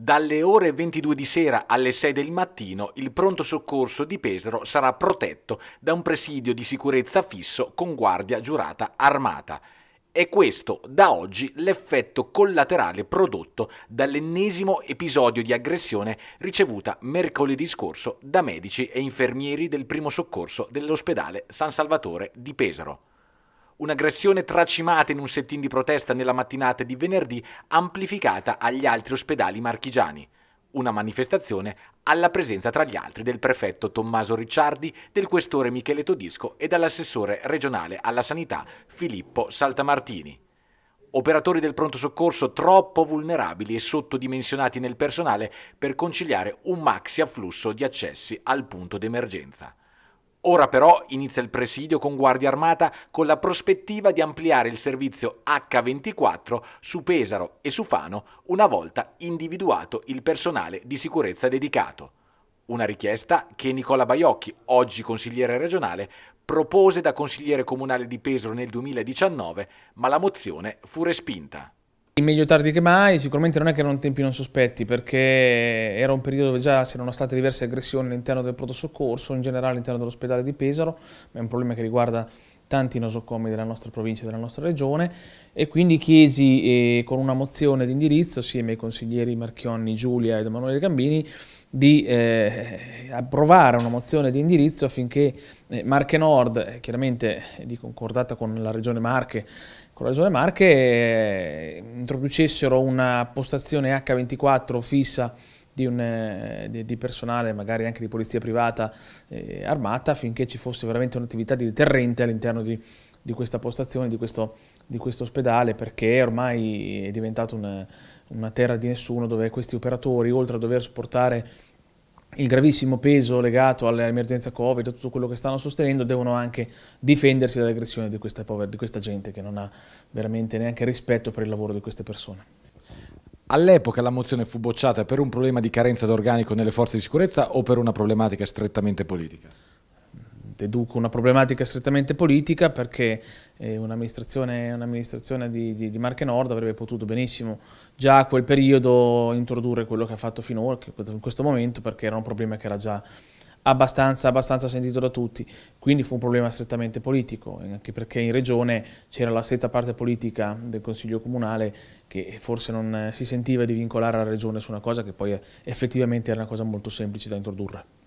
Dalle ore 22 di sera alle 6 del mattino il pronto soccorso di Pesaro sarà protetto da un presidio di sicurezza fisso con guardia giurata armata. È questo, da oggi, l'effetto collaterale prodotto dall'ennesimo episodio di aggressione ricevuta mercoledì scorso da medici e infermieri del primo soccorso dell'ospedale San Salvatore di Pesaro. Un'aggressione tracimata in un settin di protesta nella mattinata di venerdì amplificata agli altri ospedali marchigiani. Una manifestazione alla presenza tra gli altri del prefetto Tommaso Ricciardi, del questore Michele Todisco e dall'assessore regionale alla sanità Filippo Saltamartini. Operatori del pronto soccorso troppo vulnerabili e sottodimensionati nel personale per conciliare un maxi afflusso di accessi al punto d'emergenza. Ora però inizia il presidio con Guardia Armata con la prospettiva di ampliare il servizio H24 su Pesaro e su Fano una volta individuato il personale di sicurezza dedicato. Una richiesta che Nicola Baiocchi, oggi consigliere regionale, propose da consigliere comunale di Pesaro nel 2019, ma la mozione fu respinta. Meglio tardi che mai, sicuramente non è che erano tempi non sospetti perché era un periodo dove già c'erano state diverse aggressioni all'interno del pronto soccorso, in generale all'interno dell'ospedale di Pesaro, ma è un problema che riguarda tanti nosocomi della nostra provincia e della nostra regione e quindi chiesi eh, con una mozione di indirizzo assieme ai consiglieri Marchionni, Giulia ed Emanuele Gambini di eh, approvare una mozione di indirizzo affinché eh, Marche Nord, eh, chiaramente eh, di concordata con la regione Marche, con la regione Marche eh, introducessero una postazione H24 fissa di, un, eh, di, di personale, magari anche di polizia privata eh, armata, affinché ci fosse veramente un'attività di deterrente all'interno di, di questa postazione, di questo, di questo, ospedale, perché ormai è diventato una, una, terra di nessuno dove questi operatori, oltre a dover sopportare il gravissimo peso legato all'emergenza Covid, a tutto quello che stanno sostenendo, devono anche difendersi dall'aggressione di, di questa gente che non ha veramente neanche rispetto per il lavoro di queste persone. All'epoca la mozione fu bocciata per un problema di carenza d'organico nelle forze di sicurezza o per una problematica strettamente politica? Deduco una problematica strettamente politica perché eh, un'amministrazione, un di, di, di Marche Nord avrebbe potuto benissimo già a quel periodo introdurre quello che ha fatto finora, in questo momento, perché era un problema che era già abbastanza, abbastanza sentito da tutti, quindi fu un problema strettamente politico, anche perché in regione c'era la stretta parte politica del Consiglio Comunale che forse non eh, si sentiva di vincolare la regione su una cosa che poi effettivamente era una cosa molto semplice da introdurre.